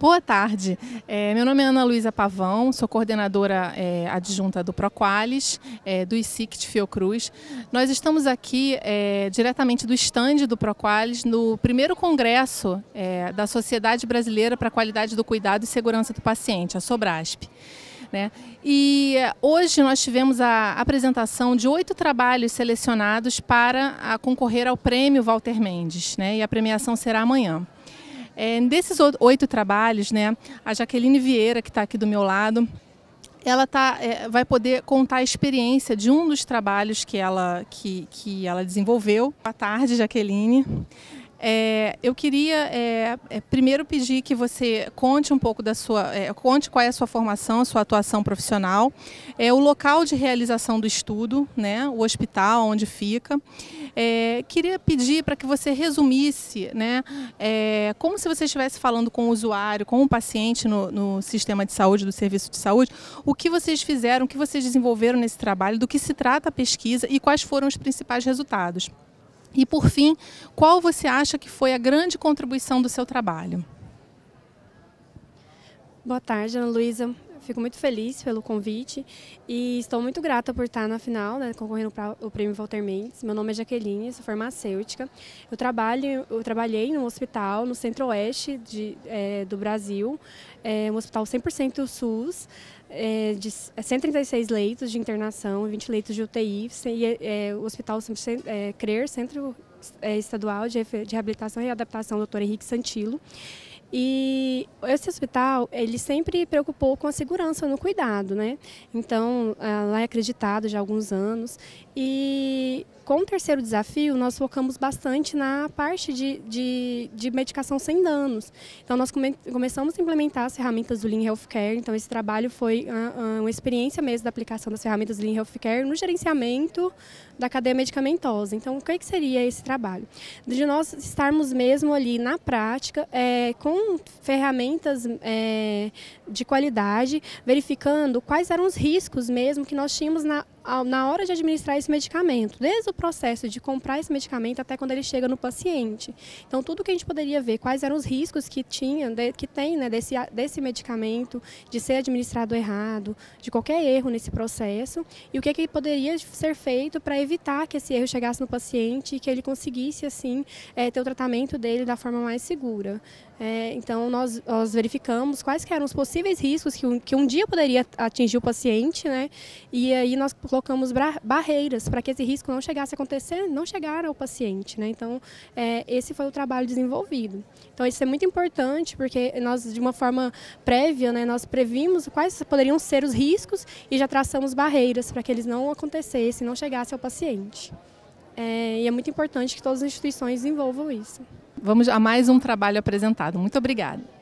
Boa tarde. É, meu nome é Ana Luísa Pavão, sou coordenadora é, adjunta do Proqualis, é, do ICIC de Fiocruz. Nós estamos aqui é, diretamente do estande do Proqualis, no primeiro congresso é, da Sociedade Brasileira para a Qualidade do Cuidado e Segurança do Paciente, a Sobrasp. Né? E é, hoje nós tivemos a apresentação de oito trabalhos selecionados para concorrer ao prêmio Walter Mendes, né? e a premiação será amanhã. É, desses oito trabalhos, né, a Jaqueline Vieira, que está aqui do meu lado, ela tá, é, vai poder contar a experiência de um dos trabalhos que ela, que, que ela desenvolveu. Boa tarde, Jaqueline. É, eu queria é, é, primeiro pedir que você conte um pouco da sua, é, conte qual é a sua formação, a sua atuação profissional, é, o local de realização do estudo, né, o hospital onde fica. É, queria pedir para que você resumisse, né, é, como se você estivesse falando com o usuário, com o paciente no, no sistema de saúde, do serviço de saúde, o que vocês fizeram, o que vocês desenvolveram nesse trabalho, do que se trata a pesquisa e quais foram os principais resultados. E por fim, qual você acha que foi a grande contribuição do seu trabalho? Boa tarde, Ana Luísa. Fico muito feliz pelo convite e estou muito grata por estar na final, né, concorrendo para o Prêmio Walter Mendes. Meu nome é Jaqueline, sou farmacêutica. Eu trabalho, eu trabalhei no hospital no Centro-Oeste é, do Brasil, é um hospital 100% SUS, eh, é, de 136 leitos de internação, 20 leitos de UTI, e, é, o hospital é, CRER, Centro Estadual de Reabilitação e Adaptação, Dr. Henrique Santilo. E esse hospital, ele sempre preocupou com a segurança no cuidado, né? Então, ah, lá é acreditado já há alguns anos e com o terceiro desafio, nós focamos bastante na parte de, de, de medicação sem danos. Então, nós come, começamos a implementar as ferramentas do Lean Healthcare. Então, esse trabalho foi ah, ah, uma experiência mesmo da aplicação das ferramentas do Lean Healthcare no gerenciamento da cadeia medicamentosa. Então, o que, é que seria esse trabalho? De nós estarmos mesmo ali na prática, é, com ferramentas é, de qualidade, verificando quais eram os riscos mesmo que nós tínhamos na na hora de administrar esse medicamento, desde o processo de comprar esse medicamento até quando ele chega no paciente. Então, tudo que a gente poderia ver, quais eram os riscos que tinha, que tem né, desse, desse medicamento, de ser administrado errado, de qualquer erro nesse processo, e o que, que poderia ser feito para evitar que esse erro chegasse no paciente e que ele conseguisse, assim, é, ter o tratamento dele da forma mais segura. É, então, nós, nós, verificamos quais eram os possíveis riscos que um, que um, dia poderia atingir o paciente, né? E aí nós colocamos barreiras para que esse risco não chegasse a acontecer, não chegar ao paciente, né? Então, é, esse foi o trabalho desenvolvido. Então, isso é muito importante porque nós, de uma forma prévia, né, nós previmos quais poderiam ser os riscos e já traçamos barreiras para que eles não acontecessem, não chegassem ao paciente. É, e é muito importante que todas as instituições desenvolvam isso. Vamos a mais um trabalho apresentado. Muito obrigada.